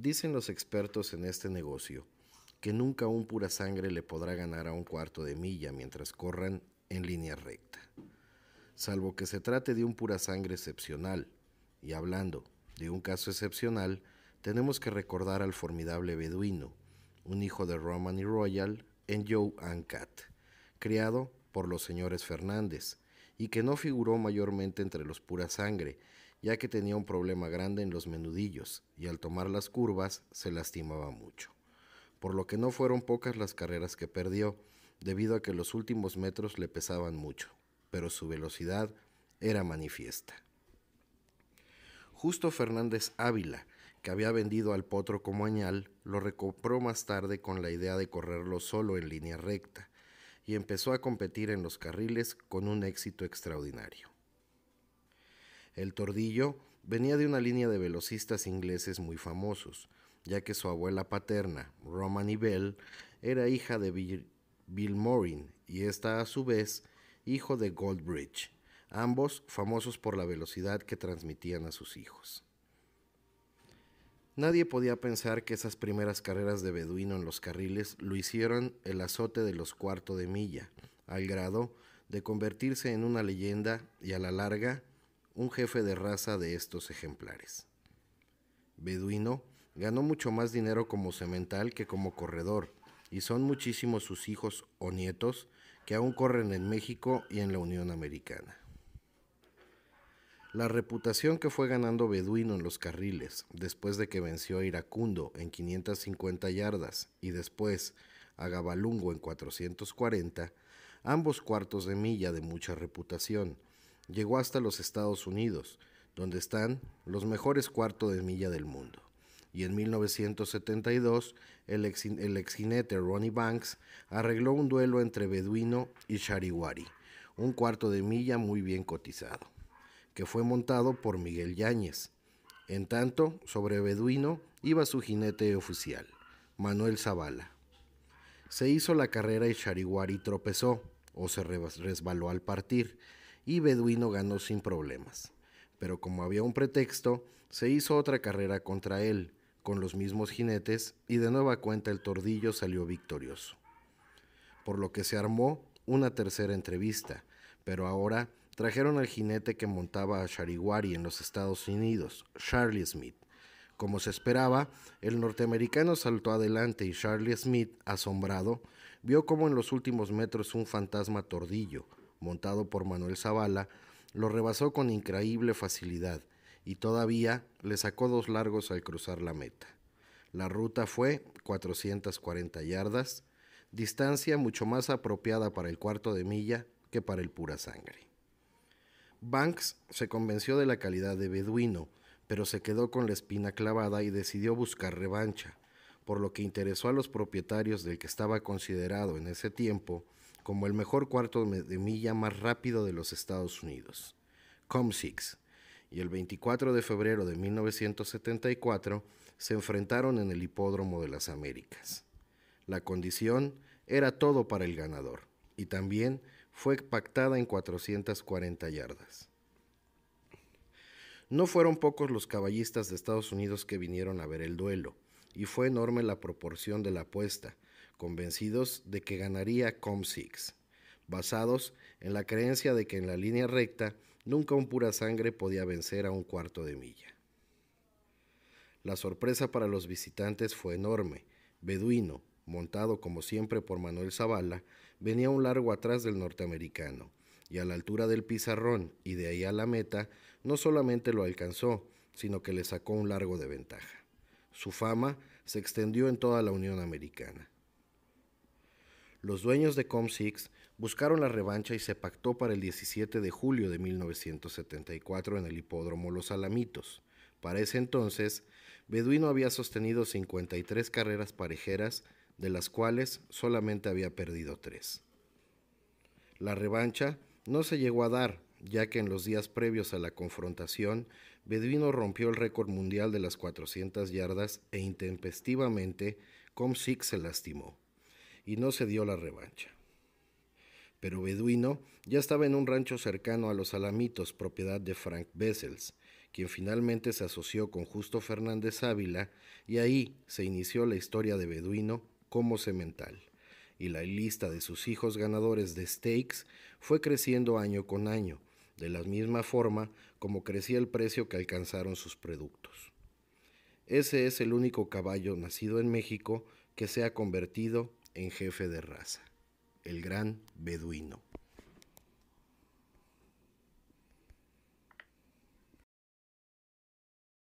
Dicen los expertos en este negocio que nunca un pura sangre le podrá ganar a un cuarto de milla mientras corran en línea recta. Salvo que se trate de un pura sangre excepcional. Y hablando de un caso excepcional, tenemos que recordar al formidable beduino, un hijo de Roman y Royal en Joe and Cat, criado por los señores Fernández, y que no figuró mayormente entre los pura sangre, ya que tenía un problema grande en los menudillos y al tomar las curvas se lastimaba mucho. Por lo que no fueron pocas las carreras que perdió, debido a que los últimos metros le pesaban mucho, pero su velocidad era manifiesta. Justo Fernández Ávila, que había vendido al potro como añal, lo recompró más tarde con la idea de correrlo solo en línea recta, y empezó a competir en los carriles con un éxito extraordinario. El tordillo venía de una línea de velocistas ingleses muy famosos, ya que su abuela paterna, Romany Bell, era hija de Bill, Morin y esta a su vez hijo de Goldbridge, ambos famosos por la velocidad que transmitían a sus hijos. Nadie podía pensar que esas primeras carreras de Beduino en los carriles lo hicieron el azote de los cuartos de milla, al grado de convertirse en una leyenda y a la larga un jefe de raza de estos ejemplares. Beduino ganó mucho más dinero como semental que como corredor, y son muchísimos sus hijos o nietos que aún corren en México y en la Unión Americana. La reputación que fue ganando Beduino en los carriles, después de que venció a Iracundo en 550 yardas y después a Gabalungo en 440, ambos cuartos de milla de mucha reputación, llegó hasta los Estados Unidos, donde están los mejores cuartos de milla del mundo. Y en 1972, el, ex, jinete Ronnie Banks arregló un duelo entre Beduino y Shariwari, un cuarto de milla muy bien cotizado, que fue montado por Miguel Yáñez. En tanto, sobre Beduino iba su jinete oficial, Manuel Zavala. Se hizo la carrera y Shariwari tropezó o se resbaló al partir y Beduino ganó sin problemas. Pero como había un pretexto, se hizo otra carrera contra él, con los mismos jinetes, y de nueva cuenta el tordillo salió victorioso. Por lo que se armó una tercera entrevista, pero ahora trajeron al jinete que montaba a Shariwari en los Estados Unidos, Charlie Smith. Como se esperaba, el norteamericano saltó adelante y Charlie Smith, asombrado, vio como en los últimos metros un fantasma tordillo, montado por Manuel Zavala, lo rebasó con increíble facilidad y todavía le sacó dos largos al cruzar la meta. La ruta fue 440 yardas, distancia mucho más apropiada para el cuarto de milla que para el pura sangre. Banks se convenció de la calidad de Beduino, pero se quedó con la espina clavada y decidió buscar revancha, por lo que interesó a los propietarios del que estaba considerado en ese tiempo como el mejor cuarto de milla más rápido de los Estados Unidos, COM6, y el 24 de febrero de 1974 se enfrentaron en el Hipódromo de las Américas. La condición era todo para el ganador y también fue pactada en 440 yardas. No fueron pocos los caballistas de Estados Unidos que vinieron a ver el duelo, y fue enorme la proporción de la apuesta, convencidos de que ganaría COM6, basados en la creencia de que en la línea recta nunca un pura sangre podía vencer a un cuarto de milla. La sorpresa para los visitantes fue enorme. Beduino, montado como siempre por Manuel Zavala, venía un largo atrás del norteamericano, y a la altura del pizarrón y de ahí a la meta, no solamente lo alcanzó, sino que le sacó un largo de ventaja. Su fama se extendió en toda la Unión Americana los dueños de com ComSix buscaron la revancha y se pactó para el 17 de julio de 1974 en el hipódromo Los Alamitos. Para ese entonces, Beduino había sostenido 53 carreras parejeras, de las cuales solamente había perdido tres. La revancha no se llegó a dar, ya que en los días previos a la confrontación, Beduino rompió el récord mundial de las 400 yardas e intempestivamente ComSix se lastimó y no se dio la revancha. Pero Beduino ya estaba en un rancho cercano a los Alamitos, propiedad de Frank Bessels, quien finalmente se asoció con Justo Fernández Ávila, y ahí se inició la historia de Beduino como semental, y la lista de sus hijos ganadores de stakes fue creciendo año con año, de la misma forma como crecía el precio que alcanzaron sus productos. Ese es el único caballo nacido en México que se ha convertido en en jefe de raza, el gran beduino.